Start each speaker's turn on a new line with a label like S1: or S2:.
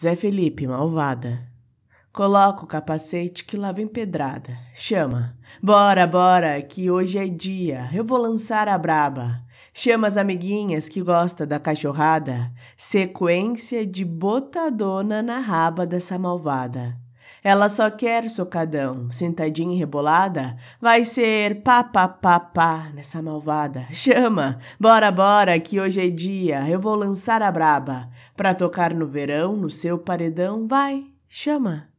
S1: Zé Felipe, malvada. Coloca o capacete que lá vem pedrada. Chama. Bora, bora, que hoje é dia. Eu vou lançar a braba. Chama as amiguinhas que gosta da cachorrada. Sequência de botadona na raba dessa malvada. Ela só quer socadão, sentadinha e rebolada. Vai ser pá, pá, pá, pá nessa malvada. Chama, bora, bora, que hoje é dia, eu vou lançar a braba. Pra tocar no verão, no seu paredão, vai, chama.